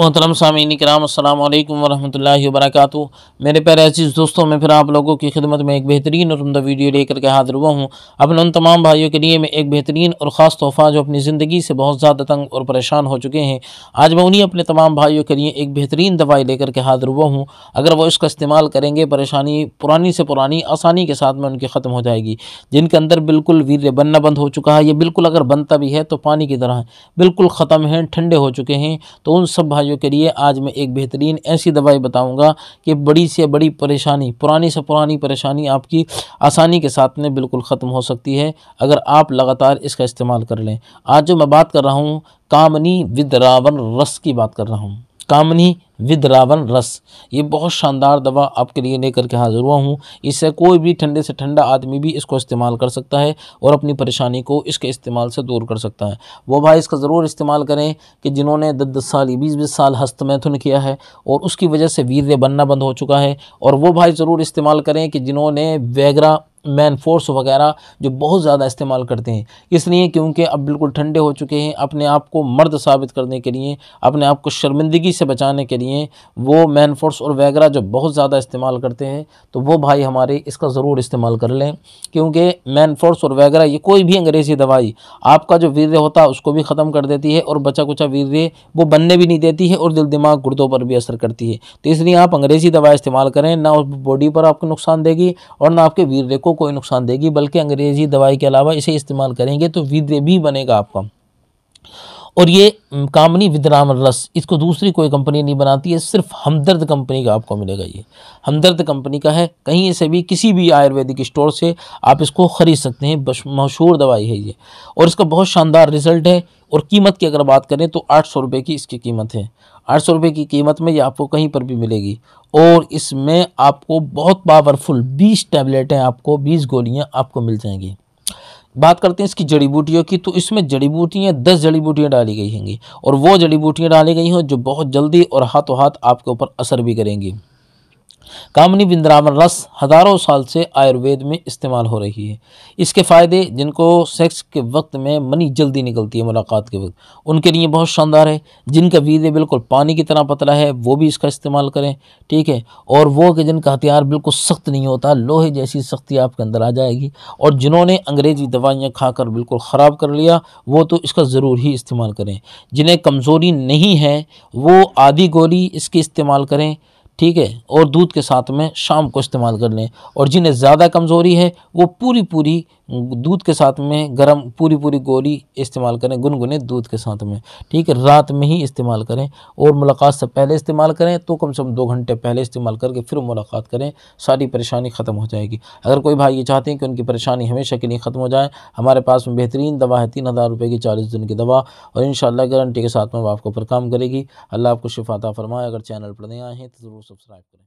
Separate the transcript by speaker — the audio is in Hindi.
Speaker 1: मोहतरम सामीन कराम अल्लाम वरहमल वरक मेरे प्यारे अजीज़ दोस्तों मैं फिर आप लोगों की खिदमत में एक बेहतरीन और उमदा वीडियो लेकर के हाजिर हुआ हूँ अपने उन तमाम भाइयों के लिए मैं एक बेहतरीन और ख़ास तोहफ़ा जो अपनी ज़िंदगी से बहुत ज़्यादा तंग और परेशान हो चुके हैं आज मैं उन्हीं अपने तमाम भाइयों के लिए एक बेहतरीन दवाई लेकर के हाजिर हुआ हूँ अगर वो इसका इस्तेमाल करेंगे परेशानी पुरानी से पुरानी आसानी के साथ में उनकी ख़त्म हो जाएगी जिनके अंदर बिल्कुल वीर बनना बंद हो चुका है ये बिल्कुल अगर बनता भी है तो पानी की तरह बिल्कुल ख़त्म है ठंडे हो चुके हैं तो उन सब भाई भाइयों के लिए आज मैं एक बेहतरीन ऐसी दवाई बताऊंगा कि बड़ी से बड़ी परेशानी पुरानी से पुरानी परेशानी आपकी आसानी के साथ में बिल्कुल ख़त्म हो सकती है अगर आप लगातार इसका इस्तेमाल कर लें आज जो मैं बात कर रहा हूँ कामनी विद रावण रस की बात कर रहा हूँ कामनी विद रावण रस ये बहुत शानदार दवा आपके लिए लेकर के हाजिर हुआ हूँ इससे कोई भी ठंडे से ठंडा आदमी भी इसको इस्तेमाल कर सकता है और अपनी परेशानी को इसके इस्तेमाल से दूर कर सकता है वो भाई इसका ज़रूर इस्तेमाल करें कि जिन्होंने दस दस साल बीस बीस साल हस्तमैथुन किया है और उसकी वजह से वीर्य बनना बंद हो चुका है और वो भाई ज़रूर इस्तेमाल करें कि जिन्होंने वैगरा मैन फोर्स वगैरह जो बहुत ज़्यादा इस्तेमाल करते हैं इसलिए क्योंकि अब बिल्कुल ठंडे हो चुके हैं अपने आप को मर्द साबित करने के लिए अपने आप को शर्मिंदगी से बचाने के लिए वो मैन फोर्स और वगैरह जो बहुत ज़्यादा इस्तेमाल करते हैं तो वो भाई हमारे इसका ज़रूर इस्तेमाल कर लें क्योंकि मैन फोर्स और वगैरह ये कोई भी अंग्रेज़ी दवाई आपका जो वीर्य होता है उसको भी ख़त्म कर देती है और बचा कुचा वीर्य वो बनने भी नहीं देती है और दिल दिमाग गुर्दों पर भी असर करती है तो इसलिए आप अंग्रेज़ी दवाई इस्तेमाल करें ना उस बॉडी पर आपको नुकसान देगी और ना आपके वीर्य को कोई नुकसान देगी बल्कि अंग्रेज़ी दवाई के अलावा इसे इस्तेमाल करेंगे तो विद्र भी बनेगा आपका और ये कामनी विदराम रस इसको दूसरी कोई कंपनी नहीं बनाती है सिर्फ हमदर्द कंपनी का आपको मिलेगा ये हमदर्द कंपनी का है कहीं से भी किसी भी आयुर्वेदिक स्टोर से आप इसको ख़रीद सकते हैं मशहूर दवाई है ये और इसका बहुत शानदार रिजल्ट है और कीमत की अगर बात करें तो आठ सौ रुपये की इसकी कीमत है आठ सौ रुपये की कीमत में ये आपको कहीं पर भी मिलेगी और इसमें आपको बहुत पावरफुल बीस टैबलेटें आपको बीस गोलियाँ आपको मिल जाएंगी बात करते हैं इसकी जड़ी बूटियों की तो इसमें जड़ी बूटियाँ दस जड़ी बूटियाँ डाली गई होंगी और वो जड़ी बूटियाँ डाली गई हों जो बहुत जल्दी और हाथों हाथ आपके ऊपर असर भी करेंगी कामनी बिंद्रावन रस हज़ारों साल से आयुर्वेद में इस्तेमाल हो रही है इसके फ़ायदे जिनको सेक्स के वक्त में मनी जल्दी निकलती है मुलाकात के वक्त उनके लिए बहुत शानदार है जिनका वीर्य बिल्कुल पानी की तरह पतला है वो भी इसका इस्तेमाल करें ठीक है और वो कि जिनका हथियार बिल्कुल सख्त नहीं होता लोहे जैसी सख्ती आपके अंदर आ जाएगी और जिन्होंने अंग्रेज़ी दवाइयाँ खाकर बिल्कुल ख़राब कर लिया वो तो इसका ज़रूर ही इस्तेमाल करें जिन्हें कमज़ोरी नहीं है वो आधी गोली इसकी इस्तेमाल करें ठीक है और दूध के साथ में शाम को इस्तेमाल कर लें और जिन्हें ज़्यादा कमज़ोरी है वो पूरी पूरी दूध के साथ में गरम पूरी पूरी गोली इस्तेमाल करें गुनगुने दूध के साथ में ठीक है रात में ही इस्तेमाल करें और मुलाकात से पहले इस्तेमाल करें तो कम से कम दो घंटे पहले इस्तेमाल करके फिर मुलाकात करें सारी परेशानी ख़त्म हो जाएगी अगर कोई भाई ये चाहते हैं कि उनकी परेशानी हमेशा के लिए ख़त्म हो जाए हमारे पास में बेहतरीन दवा है तीन हज़ार रुपये की चालीस दिन की दवा और इन गारंटी के साथ में वो आपको पर काम करेगी अल्लाह आपको शिफाता फरमाए अगर चैनल पर नहीं आए हैं तो ज़रूर सब्सक्राइब करें